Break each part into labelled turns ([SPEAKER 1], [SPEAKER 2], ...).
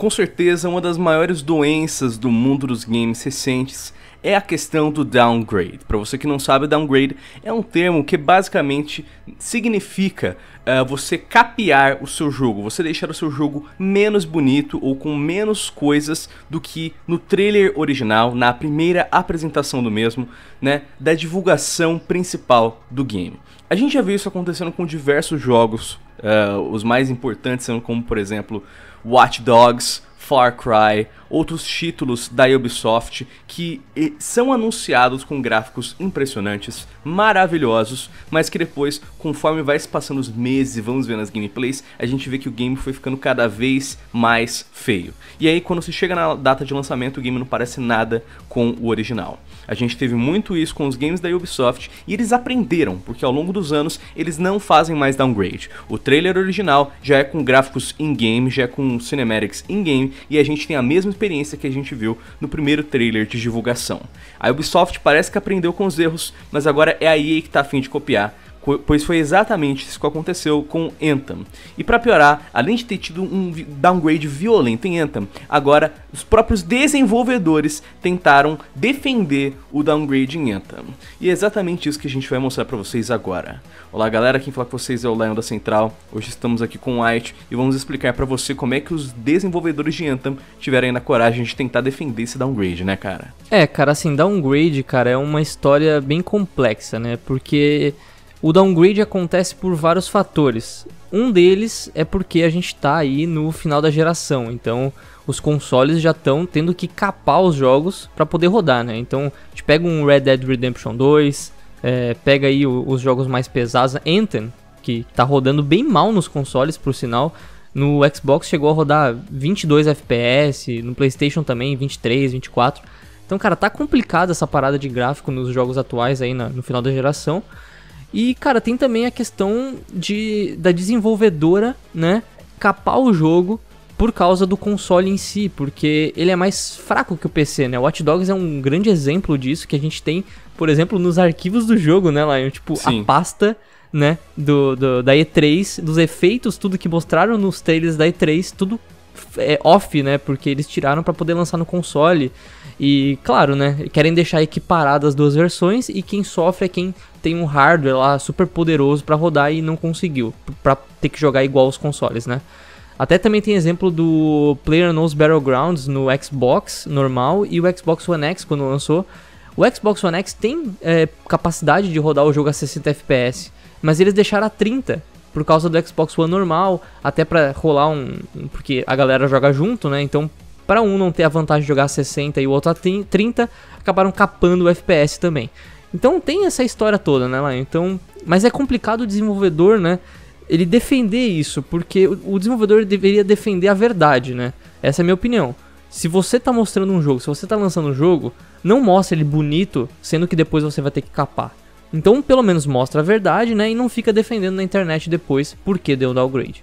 [SPEAKER 1] Com certeza, uma das maiores doenças do mundo dos games recentes é a questão do downgrade. Para você que não sabe, downgrade é um termo que basicamente significa uh, você capear o seu jogo, você deixar o seu jogo menos bonito ou com menos coisas do que no trailer original, na primeira apresentação do mesmo, né, da divulgação principal do game. A gente já viu isso acontecendo com diversos jogos uh, os mais importantes sendo como, por exemplo, Watch Dogs, Far Cry, outros títulos da Ubisoft que são anunciados com gráficos impressionantes, maravilhosos, mas que depois, conforme vai se passando os meses e vamos vendo as gameplays, a gente vê que o game foi ficando cada vez mais feio. E aí, quando se chega na data de lançamento, o game não parece nada com o original. A gente teve muito isso com os games da Ubisoft e eles aprenderam, porque ao longo dos anos eles não fazem mais downgrade. O trailer original já é com gráficos in-game, já é com cinematics in-game, e a gente tem a mesma experiência que a gente viu no primeiro trailer de divulgação. A Ubisoft parece que aprendeu com os erros, mas agora é a EA que está afim de copiar pois foi exatamente isso que aconteceu com Anthem. E para piorar, além de ter tido um downgrade violento em Anthem, agora os próprios desenvolvedores tentaram defender o downgrade em Anthem. E é exatamente isso que a gente vai mostrar para vocês agora. Olá galera, quem fala com vocês é o Lion da Central. Hoje estamos aqui com o White e vamos explicar para você como é que os desenvolvedores de Anthem tiveram ainda a coragem de tentar defender esse downgrade, né, cara?
[SPEAKER 2] É, cara, assim, downgrade, cara, é uma história bem complexa, né? Porque o downgrade acontece por vários fatores. Um deles é porque a gente está aí no final da geração, então os consoles já estão tendo que capar os jogos para poder rodar, né? Então a gente pega um Red Dead Redemption 2, é, pega aí os jogos mais pesados, Anthem, que está rodando bem mal nos consoles, por sinal. No Xbox chegou a rodar 22 FPS, no PlayStation também 23, 24. Então, cara, tá complicada essa parada de gráfico nos jogos atuais aí na, no final da geração. E, cara, tem também a questão de, da desenvolvedora, né? Capar o jogo por causa do console em si, porque ele é mais fraco que o PC, né? O Watch Dogs é um grande exemplo disso que a gente tem, por exemplo, nos arquivos do jogo, né, Lion? Tipo, Sim. a pasta né, do, do, da E3, dos efeitos, tudo que mostraram nos trailers da E3, tudo é, off, né? Porque eles tiraram para poder lançar no console. E claro, né? Querem deixar equiparadas as duas versões e quem sofre é quem tem um hardware lá super poderoso para rodar e não conseguiu, para ter que jogar igual os consoles, né? Até também tem exemplo do PlayerUnknown's Battlegrounds no Xbox normal e o Xbox One X quando lançou. O Xbox One X tem é, capacidade de rodar o jogo a 60 FPS, mas eles deixaram a 30 por causa do Xbox One normal, até para rolar um, porque a galera joga junto, né? Então, para um não ter a vantagem de jogar a 60 e o outro a 30, acabaram capando o FPS também. Então tem essa história toda, né, lá. Então, mas é complicado o desenvolvedor, né? Ele defender isso, porque o desenvolvedor deveria defender a verdade, né? Essa é a minha opinião. Se você tá mostrando um jogo, se você tá lançando um jogo, não mostre ele bonito, sendo que depois você vai ter que capar. Então, pelo menos mostra a verdade, né? E não fica defendendo na internet depois porque deu downgrade.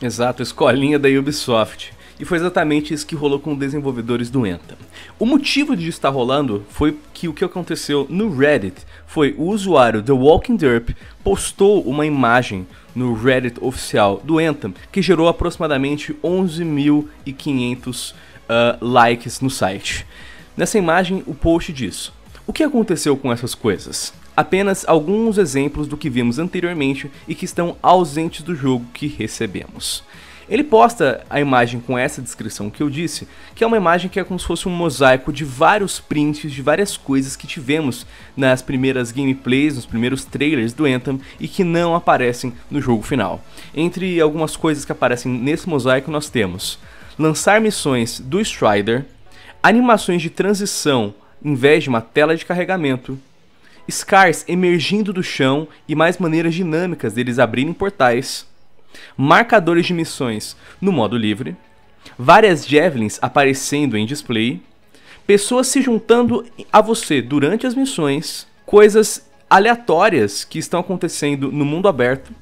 [SPEAKER 1] Exato, escolinha da Ubisoft. E foi exatamente isso que rolou com desenvolvedores do Anthem. O motivo de estar rolando foi que o que aconteceu no Reddit foi o usuário The Walking Derp postou uma imagem no Reddit oficial do Anthem que gerou aproximadamente 11.500 uh, ah, likes no site. Nessa imagem, o post diz: O que aconteceu com essas coisas? Apenas alguns exemplos do que vimos anteriormente e que estão ausentes do jogo que recebemos. Ele posta a imagem com essa descrição que eu disse, que é uma imagem que é como se fosse um mosaico de vários prints, de várias coisas que tivemos nas primeiras gameplays, nos primeiros trailers do Anthem e que não aparecem no jogo final. Entre algumas coisas que aparecem nesse mosaico, nós temos lançar missões do Strider, animações de transição em vez de uma tela de carregamento, Scars emergindo do chão e mais maneiras dinâmicas deles abrirem portais, marcadores de missões no modo livre, várias javelins aparecendo em display, pessoas se juntando a você durante as missões, coisas aleatórias que estão acontecendo no mundo aberto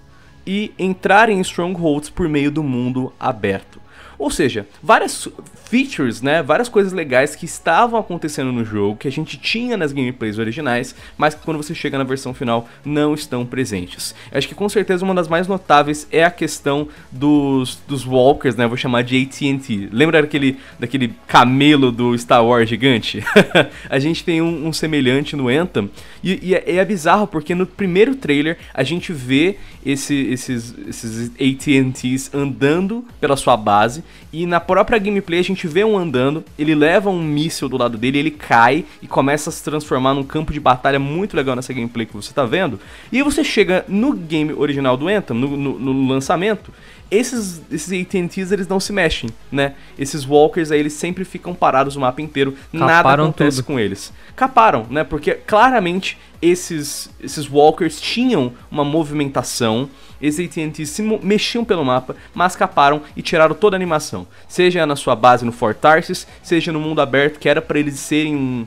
[SPEAKER 1] e entrar em strongholds por meio do mundo aberto. Ou seja, várias features, né, várias coisas legais que estavam acontecendo no jogo, que a gente tinha nas gameplays originais, mas que quando você chega na versão final não estão presentes. Eu acho que com certeza uma das mais notáveis é a questão dos, dos walkers, né, vou chamar de AT&T. Lembra daquele, daquele camelo do Star Wars gigante? a gente tem um, um, semelhante no Anthem, e, e é, é, bizarro porque no primeiro trailer a gente vê esse, esses, esses AT&Ts andando pela sua base, e na própria gameplay a gente vê um andando, ele leva um míssil do lado dele, ele cai e começa a se transformar num campo de batalha muito legal nessa gameplay que você tá vendo. E você chega no game original do Anthem, no, no, no lançamento, esses, esses AT&Ts eles não se mexem, né? Esses walkers aí eles sempre ficam parados o mapa inteiro, Caparam nada acontece tudo. com eles. Caparam, né? Porque claramente esses, esses walkers tinham uma movimentação, esses AT&Ts se mexiam pelo mapa, mas escaparam e tiraram toda a animação. Seja na sua base no Fort Tarsis, seja no mundo aberto, que era para eles serem um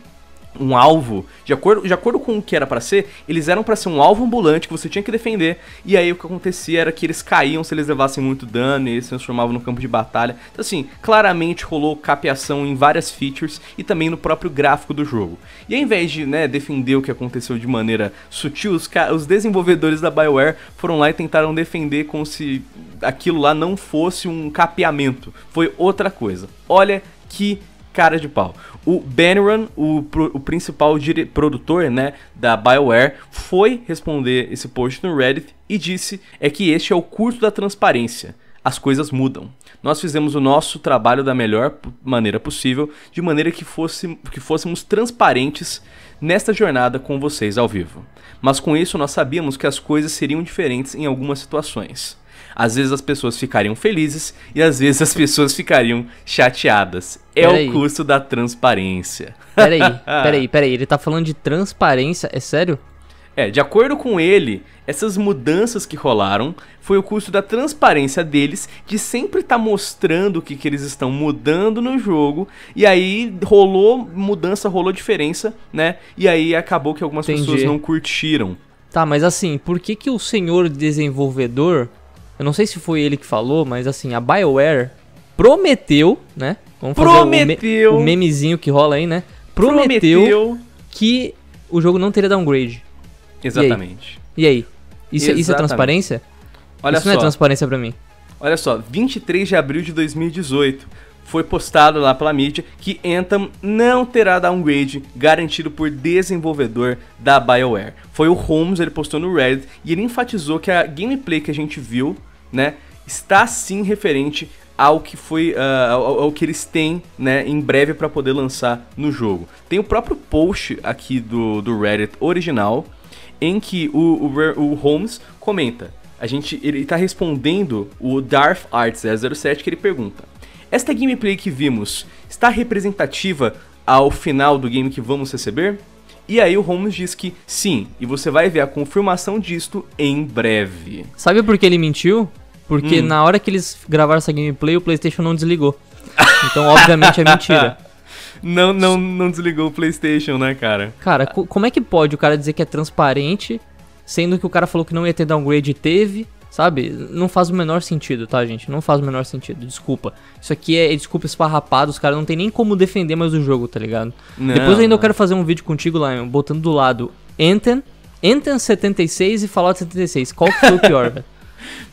[SPEAKER 1] um alvo, de acordo, de acordo com o que era para ser, eles eram para ser um alvo ambulante que você tinha que defender, e aí o que acontecia era que eles caíam se eles levassem muito dano e eles se transformavam no campo de batalha. Então assim, claramente rolou capiação em várias features e também no próprio gráfico do jogo. E ao invés de né, defender o que aconteceu de maneira sutil, os, os desenvolvedores da BioWare foram lá e tentaram defender como se aquilo lá não fosse um capeamento, foi outra coisa. Olha que cara de pau. O Benron, o, o principal produtor né, da BioWare, foi responder esse post no Reddit e disse é que este é o curso da transparência. As coisas mudam. Nós fizemos o nosso trabalho da melhor maneira possível, de maneira que, fosse, que fôssemos transparentes nesta jornada com vocês ao vivo. Mas com isso nós sabíamos que as coisas seriam diferentes em algumas situações às vezes as pessoas ficariam felizes e às vezes as pessoas ficariam chateadas. É peraí. o custo da transparência. Peraí, peraí,
[SPEAKER 2] peraí. Ele tá falando de
[SPEAKER 1] transparência? É sério? É, de acordo com ele, essas mudanças que rolaram foi o custo da transparência deles de sempre estar tá mostrando o que, que eles estão mudando no jogo. E aí rolou mudança, rolou diferença, né? E aí
[SPEAKER 2] acabou que algumas Entendi. pessoas não curtiram. Tá, mas assim, por que, que o senhor desenvolvedor eu não sei se foi ele que falou, mas assim, a BioWare prometeu, né? Vamos prometeu. fazer o, me o memezinho que rola aí, né? Prometeu, prometeu, que o jogo não teria downgrade. Exatamente. E aí? E aí? Isso, Exatamente. É, isso é transparência? Olha isso só. não é transparência para mim.
[SPEAKER 1] Olha só, 23 de abril de 2018 foi postado lá pela mídia que Anthem não terá downgrade garantido por desenvolvedor da BioWare. Foi o Holmes, ele postou no Reddit e ele enfatizou que a gameplay que a gente viu, né, está sim referente ao que foi uh, ao, ao, que eles têm né em breve para poder lançar no jogo tem o próprio post aqui do, do Reddit original em que o, o, o Holmes comenta a gente ele está respondendo o Darth Art 007 que ele pergunta esta gameplay que vimos está representativa ao final do game que vamos receber? E aí
[SPEAKER 2] o Holmes diz que sim, e você vai ver a confirmação disto em breve. Sabe por que ele mentiu? Porque hum. na hora que eles gravaram essa gameplay, o PlayStation não desligou. Então, obviamente, é mentira. Não, não, não desligou o PlayStation, né, cara? Cara, co como é que pode o cara dizer que é transparente, sendo que o cara falou que não ia ter downgrade e teve? Sabe? Não faz o menor sentido, tá, gente? Não faz o menor sentido, desculpa. Isso aqui é, desculpa esfarrapado. os caras não tem nem como defender mais o jogo, tá ligado? Não, Depois ainda não. eu quero fazer um vídeo contigo, Lion, botando do lado Enten, Enten 76 e Fallout 76. Qual que foi o pior, velho?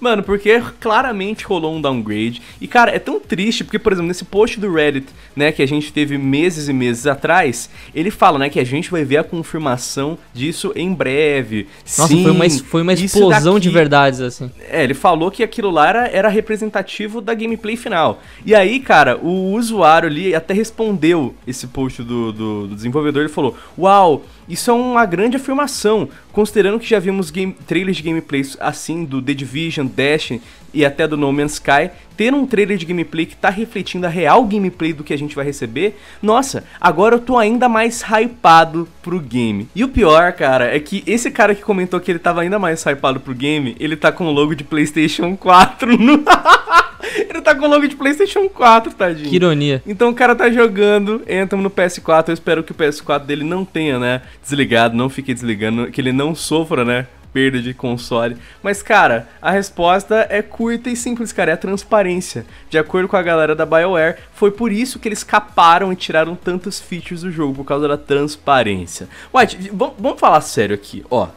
[SPEAKER 2] Mano, porque claramente rolou um downgrade. E, cara, é tão triste, porque, por exemplo, nesse post
[SPEAKER 1] do Reddit, né, que a gente teve meses e meses atrás, ele fala, né, que a gente vai ver a confirmação disso em breve. Nossa, Sim, foi uma, foi uma explosão daqui... de
[SPEAKER 2] verdades, assim.
[SPEAKER 1] É, ele falou que aquilo lá era, era representativo da gameplay final. E aí, cara, o usuário ali até respondeu esse post do, do, do desenvolvedor, ele falou, uau, isso é uma grande afirmação, Considerando que já vimos game, trailers de gameplays assim do The Division, Dash e até do No Man's Sky, ter um trailer de gameplay que está refletindo a real gameplay do que a gente vai receber, nossa, agora eu tô ainda mais hypado pro game. E o pior, cara, é que esse cara que comentou que ele tava ainda mais hypado pro game, ele tá com o logo de PlayStation 4 no. Ele tá com o logo de PlayStation 4, tadinho. Que ironia. Então o cara tá jogando, entra no PS4. Eu espero que o PS4 dele não tenha, né? Desligado, não fique desligando, que ele não sofra, né? perda de console. Mas, cara, a resposta é curta e simples, cara, é a transparência. De acordo com a galera da BioWare, foi por isso que eles caparam e tiraram tantos features do jogo, por causa da transparência. White, vamos falar sério aqui, ó.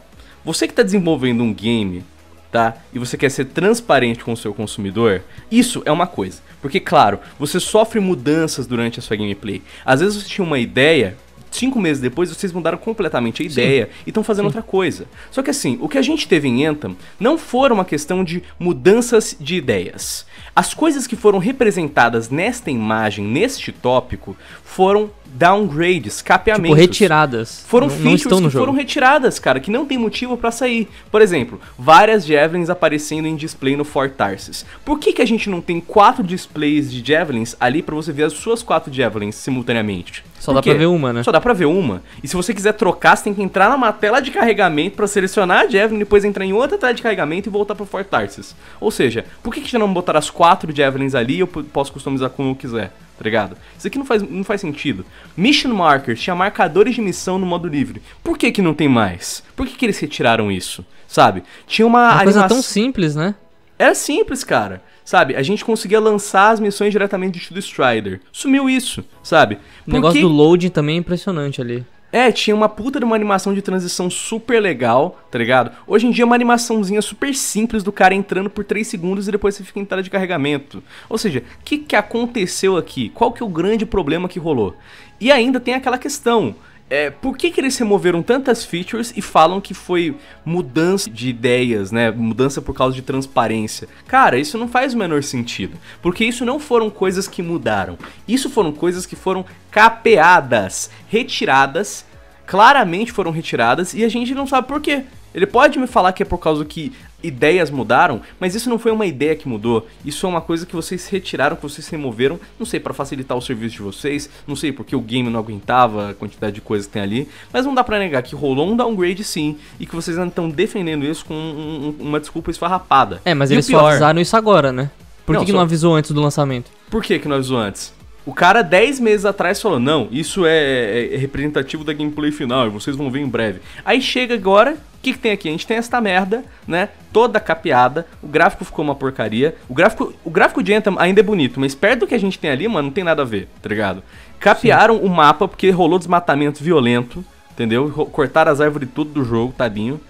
[SPEAKER 1] Você que tá desenvolvendo um game, tá? E você quer ser transparente com o seu consumidor, isso é uma coisa. Porque, claro, você sofre mudanças durante a sua gameplay. Às vezes você tinha uma ideia cinco meses depois vocês mudaram completamente a ideia Sim. e estão fazendo Sim. outra coisa. Só que assim, o que a gente teve em Anthem não foi uma questão de mudanças de ideias. As coisas que foram representadas nesta imagem, neste tópico, foram downgrades, capeamentos. Tipo, retiradas. Foram não, features não que jogo. foram retiradas, cara, que não tem motivo para sair. Por exemplo, várias Javelins aparecendo em display no Fort Tarsis. Por que, que a gente não tem quatro displays de Javelins ali para você ver as suas quatro Javelins simultaneamente? Só dá pra ver uma, né? Só dá pra ver uma. E se você quiser trocar, você tem que entrar numa tela de carregamento para selecionar a Javelin, depois entrar em outra tela de carregamento e voltar pro Fort Tarsis. Ou seja, por que, que já não botar as quatro Javelins ali e eu posso customizar como eu quiser? Tá ligado? Isso aqui não faz, não faz sentido. Mission Markers tinha marcadores de missão no modo livre. Por que que não tem mais? Por que que eles retiraram isso? Sabe? Tinha uma, uma animação... coisa tão
[SPEAKER 2] simples, né?
[SPEAKER 1] Era simples, cara sabe? A gente conseguia lançar as missões diretamente do Strider. Sumiu isso, sabe? Porque... O negócio do
[SPEAKER 2] loading também é impressionante ali.
[SPEAKER 1] É, tinha uma puta de uma animação de transição super legal, tá ligado? Hoje em dia é uma animaçãozinha super simples do cara entrando por 3 segundos e depois você fica em tela de carregamento. Ou seja, o que, que aconteceu aqui? Qual que é o grande problema que rolou? E ainda tem aquela questão é, por que, que eles removeram tantas features e falam que foi mudança de ideias, né? Mudança por causa de transparência. Cara, isso não faz o menor sentido. Porque isso não foram coisas que mudaram. Isso foram coisas que foram capeadas, retiradas. Claramente foram retiradas e a gente não sabe por quê. Ele pode me falar que é por causa que ideias mudaram, mas isso não foi uma ideia que mudou. Isso é uma coisa que vocês retiraram, que vocês removeram, não sei, para facilitar o serviço de vocês, não sei porque o game não aguentava a quantidade de coisas que tem ali, mas não dá pra negar que rolou um downgrade sim, e que vocês ainda estão defendendo isso com um, uma desculpa esfarrapada. É, mas e eles pior... só avisaram
[SPEAKER 2] isso agora, né? Por não, que, só... que não avisou antes do lançamento?
[SPEAKER 1] Por que, que não avisou antes? O cara 10 meses atrás falou: não, isso é, é, é, representativo da gameplay final, e vocês vão ver em breve. Aí chega agora que, que tem aqui? A gente tem esta merda, né? Toda capeada, o gráfico ficou uma porcaria. O gráfico, o gráfico de Anthem ainda é bonito, mas perto do que a gente tem ali, mano, não tem nada a ver, tá ligado? Capearam Sim. o mapa porque rolou desmatamento violento, entendeu? Cortaram as árvores tudo do jogo, tadinho.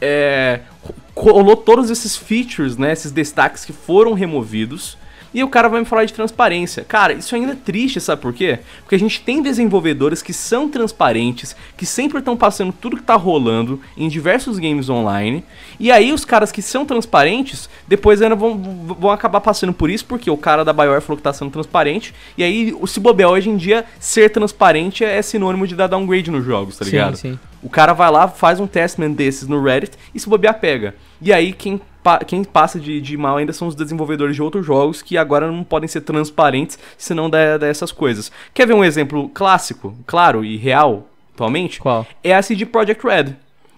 [SPEAKER 1] É, rolou todos esses features, né? Esses destaques que foram removidos. E o cara vai me falar de transparência. Cara, isso ainda é triste, sabe por quê? Porque a gente tem desenvolvedores que são transparentes, que sempre estão passando tudo que tá rolando em diversos games online. E aí os caras que são transparentes, depois ainda vão, vão acabar passando por isso, porque o cara da Bioware falou que tá sendo transparente. E aí, se bobear hoje em dia, ser transparente é sinônimo de dar downgrade nos jogos, tá ligado? Sim, sim. O cara vai lá, faz um testament desses no Reddit e se bobear pega. E aí quem pa quem passa de, de, mal ainda são os desenvolvedores de outros jogos que agora não podem ser transparentes se não der essas coisas. Quer ver um exemplo clássico, claro e real atualmente? Qual? É a CD Projekt Red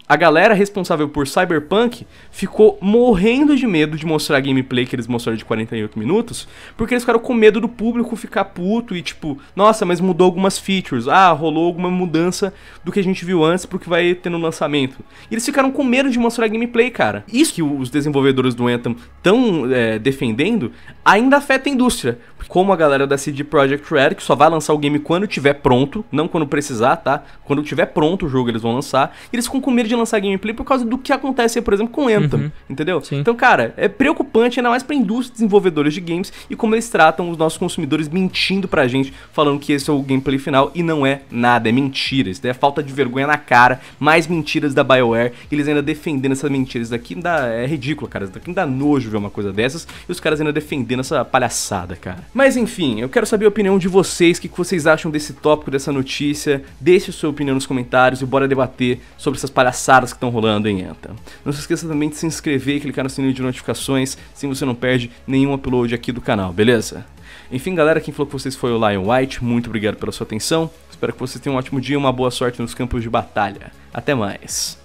[SPEAKER 1] a galera responsável por Cyberpunk ficou morrendo de medo de mostrar a gameplay que eles mostraram de 48 minutos, porque eles ficaram com medo do público ficar puto e tipo, nossa, mas mudou algumas features, ah, rolou alguma mudança do que a gente viu antes pro que vai ter no lançamento. E eles ficaram com medo de mostrar a gameplay, cara. Isso que os desenvolvedores do Anthem estão é, defendendo ainda afeta a indústria, como a galera da CD Projekt Red, que só vai lançar o game quando tiver pronto, não quando precisar, tá? Quando tiver pronto o jogo eles vão lançar, e eles ficam com medo de de lançar gameplay por causa do que acontece, por exemplo, com Anthem, uhum. entendeu? Sim. Então, cara, é preocupante, ainda mais pra indústria desenvolvedora de games e como eles tratam os nossos consumidores mentindo pra gente, falando que esse é o gameplay final e não é nada, é mentira. Isso daí é falta de vergonha na cara, mais mentiras da BioWare, eles ainda defendendo essas mentiras. Isso daqui é ridículo, cara. Isso daqui dá nojo ver uma coisa dessas e os caras ainda defendendo essa palhaçada, cara. Mas enfim, eu quero saber a opinião de vocês, o que vocês acham desse tópico, dessa notícia. Deixe a sua opinião nos comentários e bora debater sobre essas palhaçadas palhaçadas que estão rolando em Anta. Não se esqueça também de se inscrever e clicar no sininho de notificações, assim você não perde nenhum upload aqui do canal, beleza? Enfim, galera, quem falou com vocês foi o Lion White, muito obrigado pela sua atenção. Espero que vocês tenham um ótimo dia e uma boa sorte nos campos de batalha. Até mais!